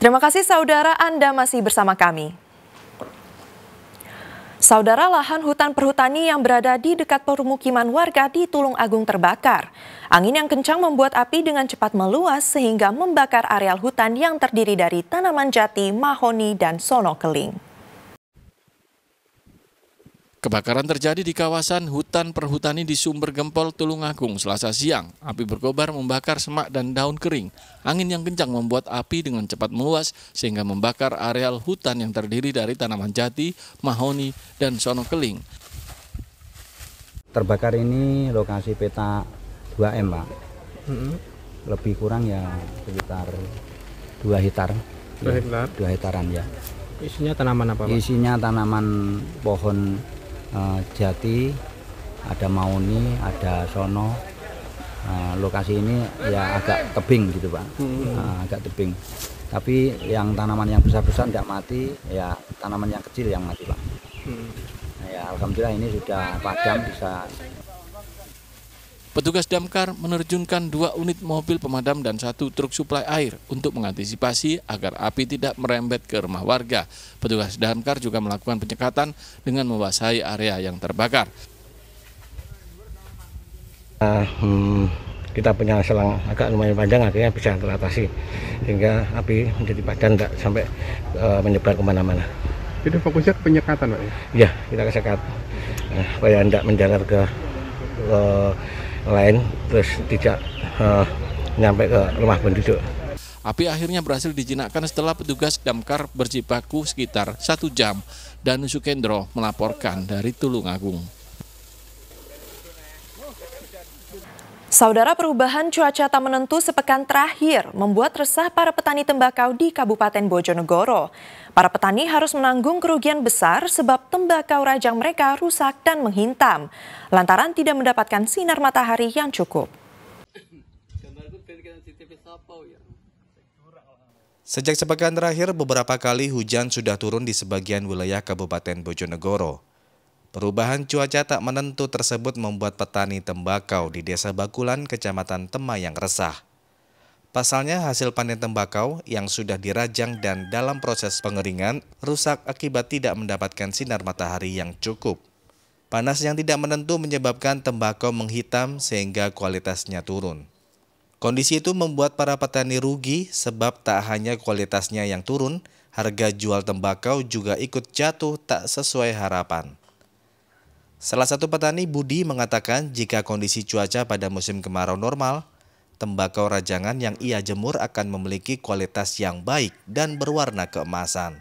Terima kasih saudara Anda masih bersama kami. Saudara lahan hutan perhutani yang berada di dekat permukiman warga di Tulung Agung terbakar. Angin yang kencang membuat api dengan cepat meluas sehingga membakar areal hutan yang terdiri dari tanaman jati, mahoni, dan sono keling. Kebakaran terjadi di kawasan hutan perhutani di Sumber Gempol, Tulungagung, Selasa siang. Api berkobar membakar semak dan daun kering. Angin yang kencang membuat api dengan cepat meluas sehingga membakar areal hutan yang terdiri dari tanaman jati, mahoni, dan sono keling. Terbakar ini lokasi peta 2M, Pak. Lebih kurang ya sekitar 2 hektar. 2 2 hektaran ya. Isinya tanaman apa, Pak? Isinya tanaman pohon Eh, Jati, ada Mauni, ada Sono. Eh, lokasi ini ya agak tebing gitu pak, hmm. eh, agak tebing. Tapi yang tanaman yang besar-besar tidak mati, ya tanaman yang kecil yang mati pak. Hmm. Nah, ya alhamdulillah ini sudah padam bisa Petugas damkar menerjunkan dua unit mobil pemadam dan satu truk suplai air untuk mengantisipasi agar api tidak merembet ke rumah warga. Petugas damkar juga melakukan penyekatan dengan membasahi area yang terbakar. Uh, hmm, kita punya selang agak lumayan panjang akhirnya bisa teratasi sehingga api menjadi padam tidak sampai uh, menyebar kemana-mana. Jadi fokusnya ke penyekatan Pak? Ya, iya, kita ke sekat. Uh, supaya tidak menjalar ke, ke eh, lain terus tidak uh, nyampe ke rumah penduduk. Api akhirnya berhasil dijinakkan setelah petugas damkar berjibaku sekitar satu jam dan Sukendro melaporkan dari Tulungagung. Saudara perubahan cuaca tak menentu sepekan terakhir membuat resah para petani tembakau di Kabupaten Bojonegoro. Para petani harus menanggung kerugian besar sebab tembakau rajang mereka rusak dan menghintam lantaran tidak mendapatkan sinar matahari yang cukup. Sejak sepekan terakhir, beberapa kali hujan sudah turun di sebagian wilayah Kabupaten Bojonegoro. Perubahan cuaca tak menentu tersebut membuat petani tembakau di Desa Bakulan, Kecamatan Temayang resah. Pasalnya hasil panen tembakau yang sudah dirajang dan dalam proses pengeringan rusak akibat tidak mendapatkan sinar matahari yang cukup. Panas yang tidak menentu menyebabkan tembakau menghitam sehingga kualitasnya turun. Kondisi itu membuat para petani rugi sebab tak hanya kualitasnya yang turun, harga jual tembakau juga ikut jatuh tak sesuai harapan. Salah satu petani Budi mengatakan jika kondisi cuaca pada musim kemarau normal, tembakau rajangan yang ia jemur akan memiliki kualitas yang baik dan berwarna keemasan.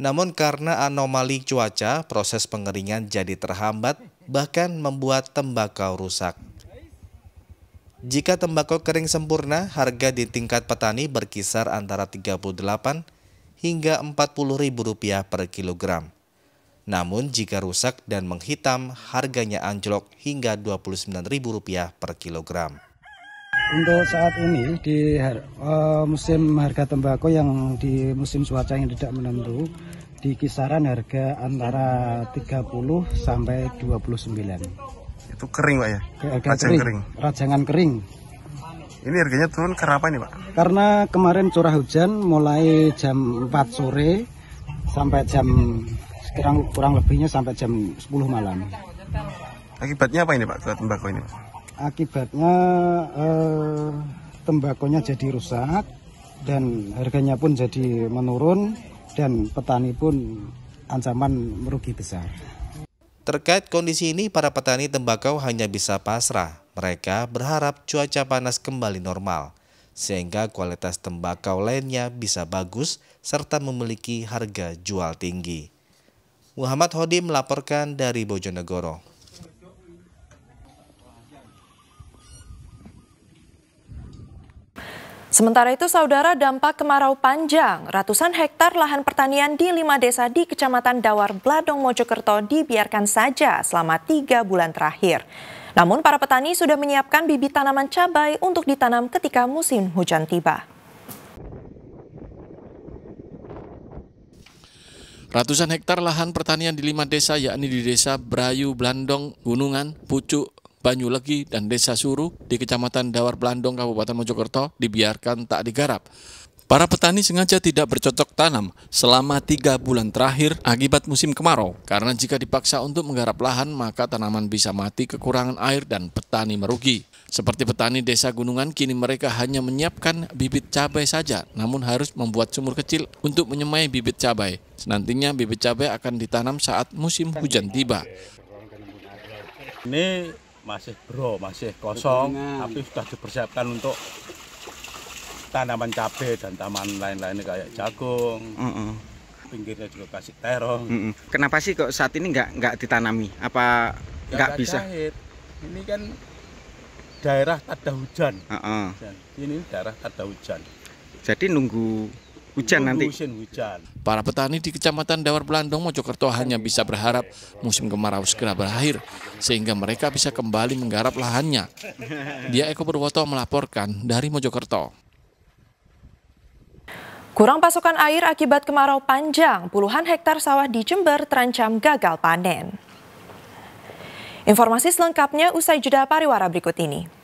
Namun karena anomali cuaca, proses pengeringan jadi terhambat bahkan membuat tembakau rusak. Jika tembakau kering sempurna, harga di tingkat petani berkisar antara 38 hingga 40 ribu rupiah per kilogram. Namun jika rusak dan menghitam, harganya anjlok hingga Rp29.000 per kilogram. Untuk saat ini di uh, musim harga tembakau yang di musim cuaca yang tidak menentu di kisaran harga antara 30 sampai 29. Itu kering, Pak ya? Harga Rajang kering. kering. Rajangan kering. Ini harganya turun karena apa ini, Pak? Karena kemarin curah hujan mulai jam 4 sore sampai jam kurang kurang lebihnya sampai jam 10 malam. Akibatnya apa ini Pak tembakau ini? Akibatnya eh, tembakonya jadi rusak dan harganya pun jadi menurun dan petani pun ancaman merugi besar. Terkait kondisi ini, para petani tembakau hanya bisa pasrah. Mereka berharap cuaca panas kembali normal, sehingga kualitas tembakau lainnya bisa bagus serta memiliki harga jual tinggi. Muhammad Hodi melaporkan dari Bojonegoro. Sementara itu, saudara dampak kemarau panjang, ratusan hektar lahan pertanian di lima desa di Kecamatan Dawar Bladong Mojokerto dibiarkan saja selama tiga bulan terakhir. Namun para petani sudah menyiapkan bibit tanaman cabai untuk ditanam ketika musim hujan tiba. Ratusan hektar lahan pertanian di lima desa yakni di desa Brayu, Blandong, Gunungan, Pucuk, Banyulegi, dan desa Suru di kecamatan Dawar Blandong, Kabupaten Mojokerto dibiarkan tak digarap. Para petani sengaja tidak bercocok tanam selama tiga bulan terakhir akibat musim kemarau, karena jika dipaksa untuk menggarap lahan maka tanaman bisa mati kekurangan air dan petani merugi. Seperti petani desa gunungan, kini mereka hanya menyiapkan bibit cabai saja, namun harus membuat sumur kecil untuk menyemai bibit cabai. Nantinya bibit cabai akan ditanam saat musim hujan tiba. Ini masih bro, masih kosong, tapi sudah dipersiapkan untuk tanaman cabai dan taman lain-lainnya kayak jagung. Mm -mm. Pinggirnya juga kasih terong. Mm -mm. Kenapa sih kok saat ini nggak nggak ditanami? Apa nggak bisa? Cahit. Ini kan daerah tada hujan. Uh -uh. Ini daerah tada hujan. Jadi nunggu hujan nanti. Hujan. Para petani di Kecamatan Dawar Pelandong, Mojokerto hanya bisa berharap musim kemarau segera berakhir sehingga mereka bisa kembali menggarap lahannya. Dia Eko Purwoto melaporkan dari Mojokerto. Kurang pasokan air akibat kemarau panjang, puluhan hektar sawah di Jember terancam gagal panen. Informasi selengkapnya usai jeda pariwara berikut ini.